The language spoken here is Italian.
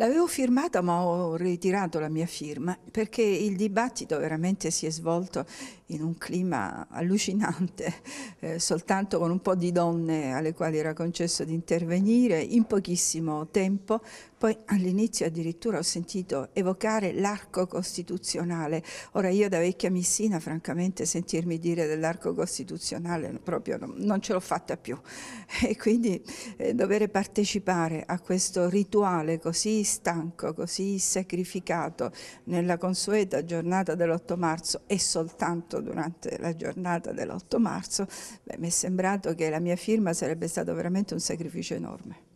L'avevo firmata ma ho ritirato la mia firma perché il dibattito veramente si è svolto in un clima allucinante, eh, soltanto con un po' di donne alle quali era concesso di intervenire in pochissimo tempo. Poi all'inizio addirittura ho sentito evocare l'arco costituzionale. Ora io da vecchia missina francamente sentirmi dire dell'arco costituzionale proprio non, non ce l'ho fatta più e quindi eh, dover partecipare a questo rituale così stanco, così sacrificato nella consueta giornata dell'8 marzo e soltanto durante la giornata dell'8 marzo, mi è sembrato che la mia firma sarebbe stato veramente un sacrificio enorme.